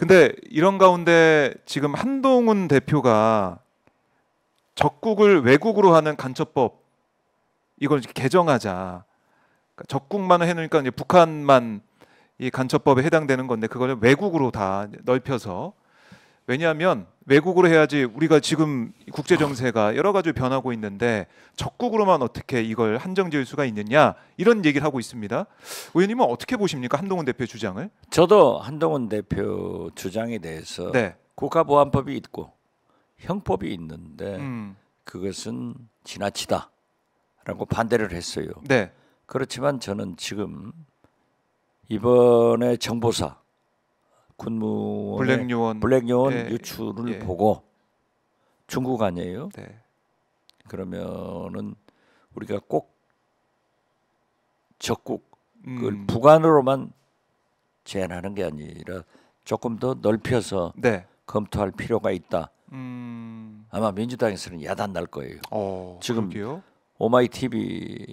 근데 이런 가운데 지금 한동훈 대표가 적국을 외국으로 하는 간첩법 이걸 개정하자. 그러니까 적국만 해놓으니까 이제 북한만 이 간첩법에 해당되는 건데 그걸 외국으로 다 넓혀서 왜냐하면 외국으로 해야지 우리가 지금 국제 정세가 여러 가지 변하고 있는데 적국으로만 어떻게 이걸 한정지을 수가 있느냐 이런 얘기를 하고 있습니다. 의원님은 어떻게 보십니까 한동훈 대표 주장을? 저도 한동훈 대표 주장에 대해서 네. 국가보안법이 있고 형법이 있는데 음. 그것은 지나치다라고 반대를 했어요. 네. 그렇지만 저는 지금 이번에 정보사 군무원의 블랙 요원 블랙 요원 예, 유출을 예. 보고 중국 아니에요? 네. 그러면은 우리가 꼭 적국을 음. 북한으로만 제한하는 게 아니라 조금 더 넓혀서 네. 검토할 필요가 있다. 음. 아마 민주당에서는 야단 날 거예요. 오, 어, 지금 그러게요? 오마이 TV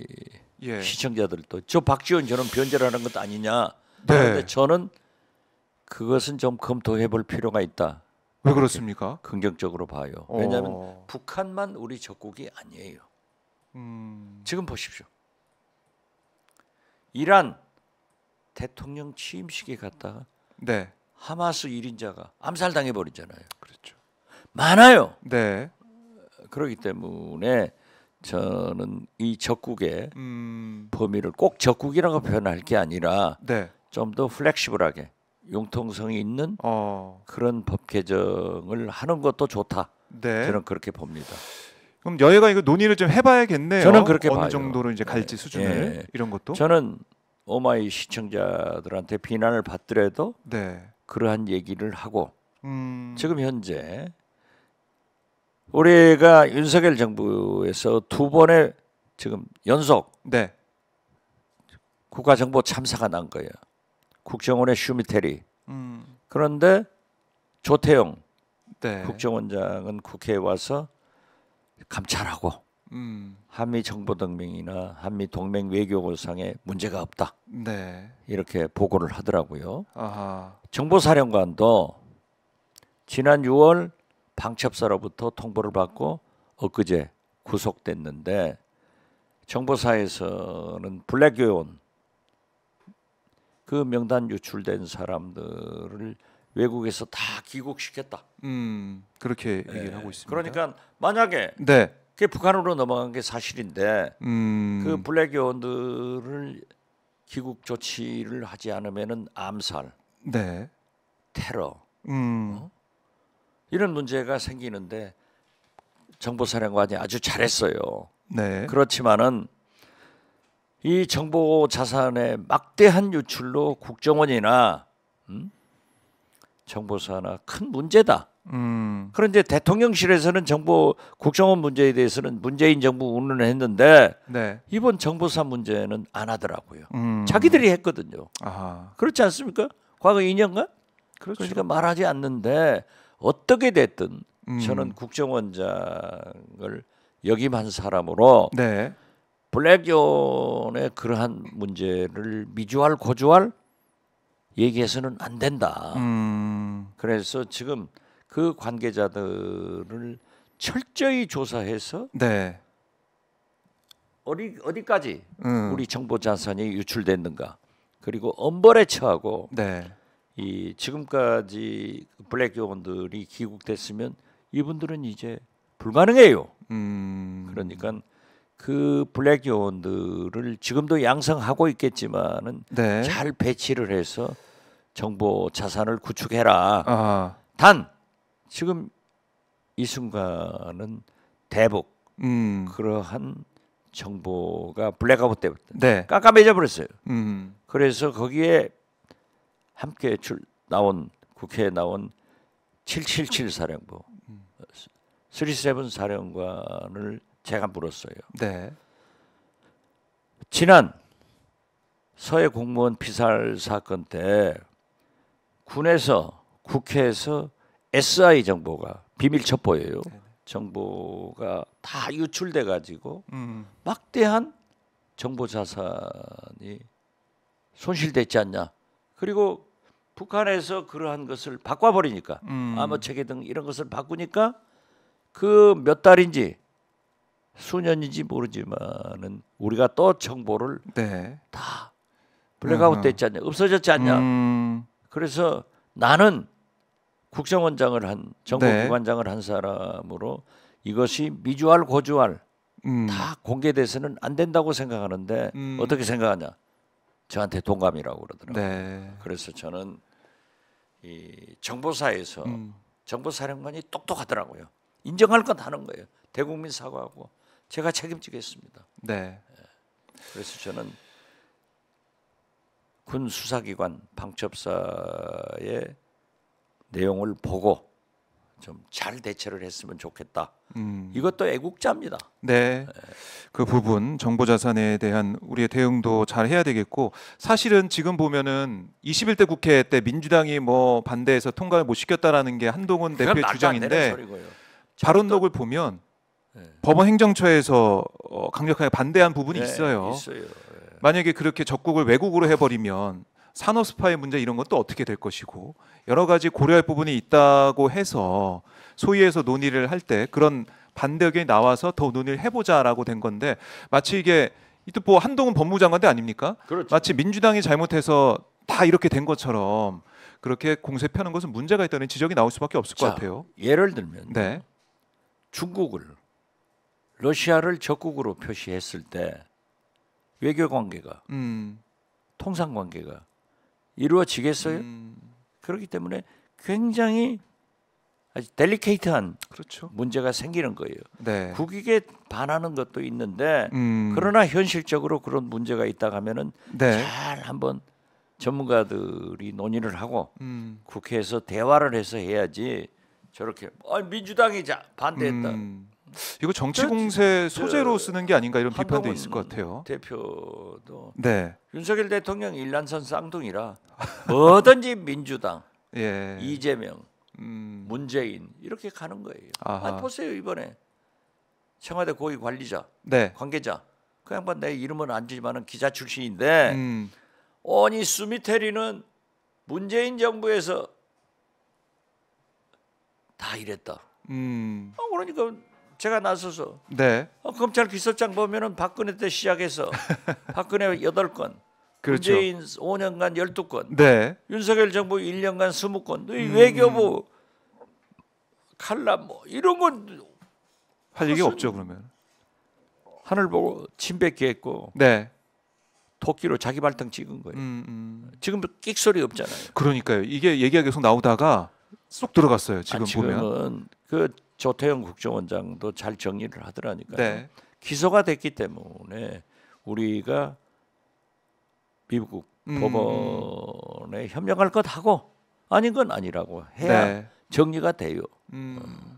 예. 시청자들도 저 박지원 저는 변절하는 것 아니냐. 네. 그런데 저는 그것은 좀 검토해 볼 필요가 있다. 왜 그렇습니까? 긍정적으로 봐요. 어. 왜냐하면 북한만 우리 적국이 아니에요. 음. 지금 보십시오. 이란 대통령 취임식에 갔다가 네. 하마스 1인자가 암살당해 버리잖아요. 그렇죠. 많아요. 네. 그렇기 때문에 저는 이 적국의 음. 범위를 꼭 적국이라고 표현할 게 아니라 네. 좀더 플렉시블하게 융통성이 있는 어. 그런 법 개정을 하는 것도 좋다. 네. 저는 그렇게 봅니다. 그럼 여야가 이거 논의를 좀 해봐야겠네요. 저는 그렇게 어느 봐요. 정도로 이제 네. 갈지 네. 수준을 네. 이런 것도. 저는 오마이 시청자들한테 비난을 받더라도 네. 그러한 얘기를 하고 음... 지금 현재 우리가 윤석열 정부에서 두 번의 지금 연속 네. 국가정보 참사가 난 거예요. 국정원의 슈미테리. 음. 그런데 조태영 네. 국정원장은 국회에 와서 감찰하고 음. 한미 정보동맹이나 한미 동맹 외교상에 문제가 없다. 네. 이렇게 보고를 하더라고요. 아하. 정보사령관도 지난 6월 방첩사로부터 통보를 받고 엊그제 구속됐는데 정보사에서는 블랙 요원 그 명단 유출된 사람들을 외국에서 다 귀국시켰다. 음, 그렇게 예, 얘기를 하고 있습니다. 그러니까 만약에 네. 그 북한으로 넘어간 게 사실인데 음. 그 블랙 요원들을 귀국 조치를 하지 않으면은 암살, 네. 테러 음. 어? 이런 문제가 생기는데 정보사령관이 아주 잘했어요. 네. 그렇지만은 이 정보 자산의 막대한 유출로 국정원이나 음? 정보사나 큰 문제다. 음. 그런데 대통령실에서는 정보 국정원 문제에 대해서는 문재인 정부 운운했는데 네. 이번 정보사 문제는 안 하더라고요. 음. 자기들이 했거든요. 아하. 그렇지 않습니까? 과거 2년간 그렇죠. 그러니까 말하지 않는데 어떻게 됐든 음. 저는 국정원장을 역임한 사람으로 네. 블랙존의 그러한 문제를 미주할 고주할 얘기해서는 안 된다. 음. 그래서 지금 그 관계자들을 철저히 조사해서 네. 어디 어디까지 음. 우리 정보 자산이 유출됐는가 그리고 엄벌에 처하고 네. 이 지금까지 블랙 요원들이 귀국됐으면 이분들은 이제 불가능해요. 음. 그러니까 그 블랙 요원들을 지금도 양성하고 있겠지만은 네. 잘 배치를 해서 정보 자산을 구축해라. 아단 지금 이 순간은 대북 음. 그러한 정보가 블랙아웃 때부터 네. 깜깜해져 버렸어요. 음. 그래서 거기에 함께 출, 나온 국회에 나온 777 사령부, 37 음. 사령관을 제가 물었어요. 네. 지난 서해 공무원 피살 사건 때 군에서 국회에서 SI 정보가 비밀 첩보예요. 네. 정보가 다 유출돼 가지고 음. 막대한 정보 자산이 손실됐지 않냐. 그리고 북한에서 그러한 것을 바꿔버리니까 음. 암호체계 등 이런 것을 바꾸니까 그 몇 달인지 수년인지 모르지만은 우리가 또 정보를 네. 다 블랙아웃 됐지 않냐 없어졌지 않냐 음. 그래서 나는 국정원장을 한 정보기관장을 네. 한 사람으로 이것이 미주알 고주알 음. 다 공개돼서는 안 된다고 생각하는데 음. 어떻게 생각하냐 저한테 동감이라고 그러더라고요 네. 그래서 저는 이 정보사에서 음. 정보사령관이 똑똑하더라고요 인정할 건 하는 거예요 대국민 사과하고 제가 책임지겠습니다. 네. 그래서 저는 군 수사기관 방첩사의 내용을 보고 좀 잘 대처를 했으면 좋겠다. 음. 이것도 애국자입니다. 네. 네. 그 부분 정보 자산에 대한 우리의 대응도 잘 해야 되겠고 사실은 지금 보면은 21대 국회 때 민주당이 뭐 반대해서 통과를 못 시켰다라는 게 한동훈 대표 주장인데 발언록을 보면 네. 법원 행정처에서 어, 강력하게 반대한 부분이 네, 있어요. 있어요. 네. 만약에 그렇게 적국을 외국으로 해버리면 산업 스파의 문제 이런 것도 어떻게 될 것이고 여러 가지 고려할 부분이 있다고 해서 소위에서 논의를 할 때 그런 반대 견이 나와서 더 논의를 해보자라고 된 건데 마치 이게 또뭐 한동훈 법무장관대 아닙니까? 그렇죠. 마치 민주당이 잘못해서 다 이렇게 된 것처럼 그렇게 공세 펴는 것은 문제가 있다는 지적이 나올 수밖에 없을 자, 것 같아요. 예를 들면 네. 중국을 러시아를 적국으로 표시했을 때 외교 관계가 음. 통상 관계가 이루어지겠어요? 음. 그렇기 때문에 굉장히 아주 델리케이트한 그렇죠. 문제가 생기는 거예요. 네. 국익에 반하는 것도 있는데 음. 그러나 현실적으로 그런 문제가 있다 가면은 네. 잘 한번 전문가들이 논의를 하고 음. 국회에서 대화를 해서 해야지 저렇게 어, 민주당이 자 반대했다. 음. 이거 정치 공세 그 소재로 쓰는 게 아닌가 이런 비판도 있을 것 같아요. 대표도 네. 윤석열 대통령 일란선 쌍둥이라 뭐든지 민주당, 예. 이재명, 음. 문재인 이렇게 가는 거예요. 아, 아하. 아니, 보세요 이번에 청와대 고위 관리자, 네. 관계자 그 양반 내 이름은 안 지만은 기자 출신인데 음. 오니 수미테리는 문재인 정부에서 다 이랬다. 음. 아, 그러니까 제가 나서서 네. 어, 검찰 기소장 보면은 박근혜 때 시작해서 박근혜 여덟 건 그렇죠. 문재인 5년간 12건, 네. 윤석열 정부 1년간 20건, 음. 외교부 칼라 뭐 이런 건 할 얘기 없죠 그러면 하늘 보고 침뱉게했고 네. 도끼로 자기 발등 찍은 거예요. 음, 음. 지금 끽 소리 없잖아요. 그러니까요. 이게 얘기가 계속 나오다가 쏙 들어갔어요. 지금 아, 보면 그 조태영 국정원장도 잘 정리를 하더라니까요. 네. 기소가 됐기 때문에 우리가 미국 음. 법원에 협력할 것 하고 아닌 건 아니라고 해야 네. 정리가 돼요. 음. 음.